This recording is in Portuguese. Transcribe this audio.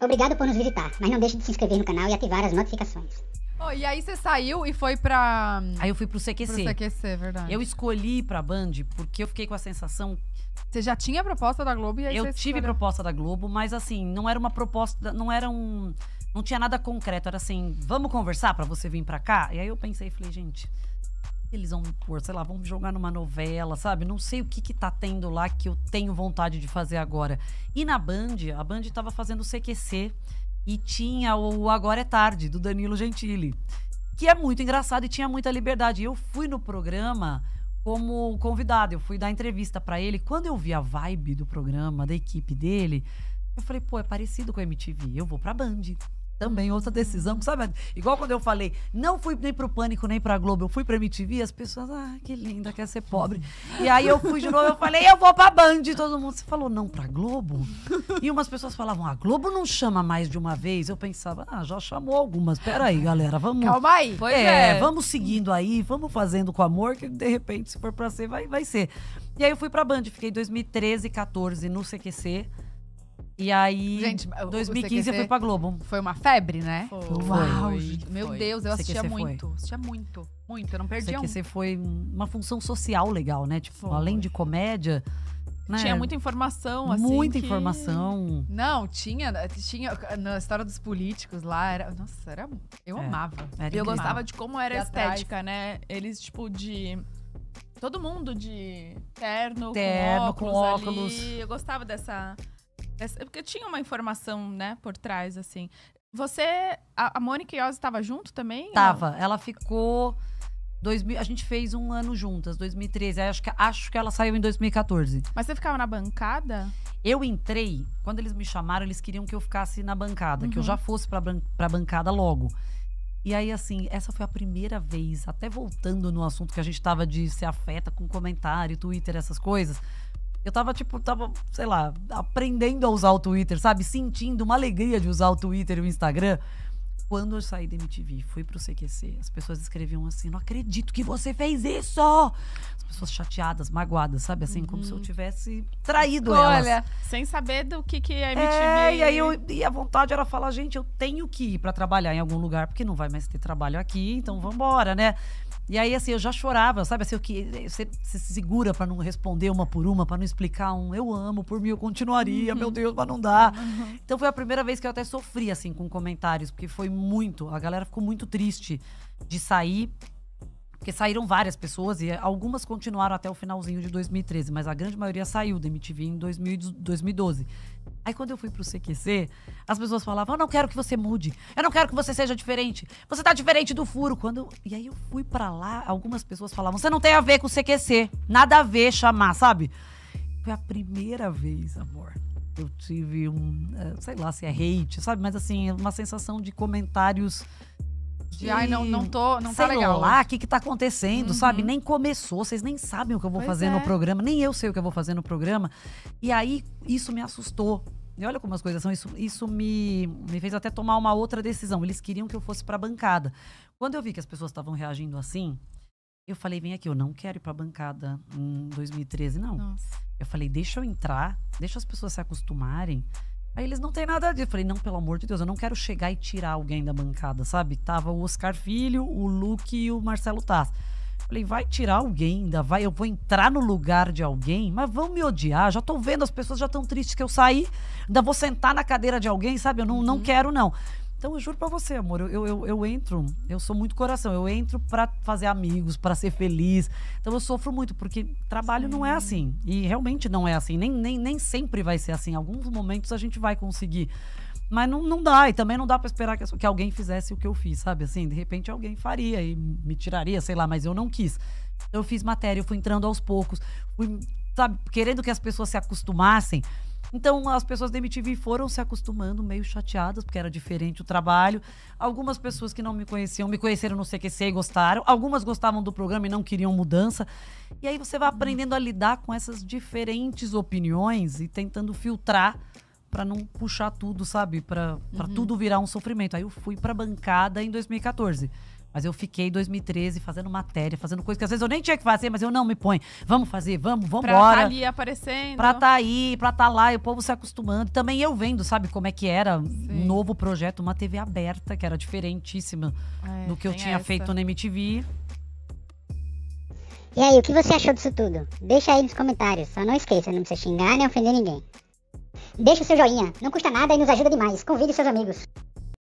Obrigado por nos visitar, mas não deixe de se inscrever no canal e ativar as notificações. Oh, e aí você saiu e foi pra. Aí eu fui pro CQC. Pro CQC, verdade. Eu escolhi pra Band porque eu fiquei com a sensação. Você já tinha a proposta da Globo e aí Eu tive escolheu. proposta da Globo, mas assim, não era uma proposta. Não era um. Não tinha nada concreto. Era assim, vamos conversar pra você vir pra cá? E aí eu pensei e falei, gente eles vão pôr, sei lá, vão me jogar numa novela, sabe? Não sei o que que tá tendo lá que eu tenho vontade de fazer agora. E na Band, a Band tava fazendo o CQC e tinha o Agora é Tarde, do Danilo Gentili, que é muito engraçado e tinha muita liberdade. Eu fui no programa como convidado, eu fui dar entrevista para ele. Quando eu vi a vibe do programa, da equipe dele, eu falei, pô, é parecido com a MTV, eu vou pra Band. Também outra decisão, sabe? Igual quando eu falei, não fui nem pro Pânico, nem pra Globo, eu fui pra MTV, as pessoas, ah, que linda, quer ser pobre. E aí eu fui de novo, eu falei, eu vou pra Band, e todo mundo, você falou não pra Globo? E umas pessoas falavam, a Globo não chama mais de uma vez. Eu pensava, ah, já chamou algumas, peraí, galera, vamos... Calma aí. Pois é, é. vamos seguindo aí, vamos fazendo com amor, que de repente, se for pra ser, vai, vai ser. E aí eu fui pra Band, fiquei 2013, 14 no CQC, e aí, Gente, 2015 eu fui pra Globo. Foi uma febre, né? Foi. Uau, foi. Gente, meu foi. Deus, eu assistia muito. Foi. Assistia muito, muito. Eu não perdia um. Você foi uma função social legal, né? Tipo, foi. além de comédia. Né? Tinha muita informação, assim. Muita que... informação. Não, tinha, tinha. Na história dos políticos lá, era. Nossa, era. Eu é, amava. Era eu incrível. gostava de como era a estética, né? Eles, tipo, de todo mundo de terno, terno com óculos. Com óculos. Eu gostava dessa, é, é porque tinha uma informação, né, por trás, assim. Você. A, a Mônica e Oz estava junto também? Tava. Ou? Ela ficou. 2000, a gente fez um ano juntas, 2013. Acho que, acho que ela saiu em 2014. Mas você ficava na bancada? Eu entrei, quando eles me chamaram, eles queriam que eu ficasse na bancada, uhum. que eu uhum. já fosse pra, pra bancada logo. E aí, assim, essa foi a primeira vez, até voltando no assunto que a gente tava de se afeta com comentário, Twitter, essas coisas. Eu tava, tipo, tava, sei lá, aprendendo a usar o Twitter, sabe? Sentindo uma alegria de usar o Twitter e o Instagram. Quando eu saí da MTV, fui pro CQC, as pessoas escreviam assim: não acredito que você fez isso! As pessoas chateadas, magoadas, sabe? Assim, uhum. como se eu uhum. tivesse traído Olha, elas. sem saber do que, que é MTV. É, e aí eu, e a vontade era falar: gente, eu tenho que ir para trabalhar em algum lugar, porque não vai mais ter trabalho aqui, então vambora, né? E aí, assim, eu já chorava, sabe? Assim, eu que, eh, você se segura para não responder uma por uma, para não explicar um eu amo, por mim eu continuaria, uhum. meu Deus, mas não dá. Uhum. Então foi a primeira vez que eu até sofri, assim, com comentários, porque foi muito. A galera ficou muito triste de sair, porque saíram várias pessoas e algumas continuaram até o finalzinho de 2013, mas a grande maioria saiu da MTV em 2000, 2012. Aí quando eu fui pro CQC, as pessoas falavam: Eu não quero que você mude, eu não quero que você seja diferente, você tá diferente do furo. Quando E aí eu fui para lá, algumas pessoas falavam: Você não tem a ver com o CQC, nada a ver chamar, sabe? Foi a primeira vez, amor. Eu tive um, eh, sei lá se é hate, sabe? Mas assim, uma sensação de comentários de, ai, não, não tô, não tá sei tá legal. lá, o que que tá acontecendo, uhum. sabe? Nem começou, vocês nem sabem o que eu vou pois fazer é. no programa, nem eu sei o que eu vou fazer no programa. E aí, isso me assustou, e olha como as coisas são. Isso, isso me, me fez até tomar uma outra decisão. Eles queriam que eu fosse para a bancada. Quando eu vi que as pessoas estavam reagindo assim, eu falei: vem aqui, eu não quero ir para a bancada em 2013, não. Nossa. Eu falei: deixa eu entrar, deixa as pessoas se acostumarem. Aí eles não têm nada dizer. Eu falei: não, pelo amor de Deus, eu não quero chegar e tirar alguém da bancada, sabe? Tava o Oscar Filho, o Luke e o Marcelo Taz. Falei, vai tirar alguém ainda, vai, eu vou entrar no lugar de alguém, mas vão me odiar, já tô vendo, as pessoas já estão tristes que eu saí, ainda vou sentar na cadeira de alguém, sabe? Eu não, uhum. não quero, não. Então eu juro pra você, amor, eu, eu, eu entro, eu sou muito coração, eu entro pra fazer amigos, pra ser feliz. Então eu sofro muito, porque trabalho Sim. não é assim. E realmente não é assim. Nem, nem, nem sempre vai ser assim. Em alguns momentos a gente vai conseguir mas não, não dá, e também não dá para esperar que, que alguém fizesse o que eu fiz, sabe? Assim, de repente alguém faria e me tiraria, sei lá, mas eu não quis. Eu fiz matéria, eu fui entrando aos poucos, fui, sabe, querendo que as pessoas se acostumassem. Então, as pessoas da MTV foram se acostumando, meio chateadas, porque era diferente o trabalho. Algumas pessoas que não me conheciam, me conheceram no CQC e gostaram. Algumas gostavam do programa e não queriam mudança. E aí você vai aprendendo a lidar com essas diferentes opiniões e tentando filtrar para não puxar tudo, sabe? Para uhum. tudo virar um sofrimento. Aí eu fui pra bancada em 2014. Mas eu fiquei em 2013 fazendo matéria, fazendo coisa que às vezes eu nem tinha que fazer, mas eu não me põe. Vamos fazer, vamos, vamos embora. Pra estar tá ali aparecendo. Pra tá aí, pra tá lá, e o povo se acostumando. Também eu vendo, sabe, como é que era Sim. um novo projeto, uma TV aberta, que era diferentíssima é, do que eu tinha essa. feito na MTV. E aí, o que você achou disso tudo? Deixa aí nos comentários. Só não esqueça, não precisa xingar nem ofender ninguém. Deixe o seu joinha, não custa nada e nos ajuda demais. Convide seus amigos.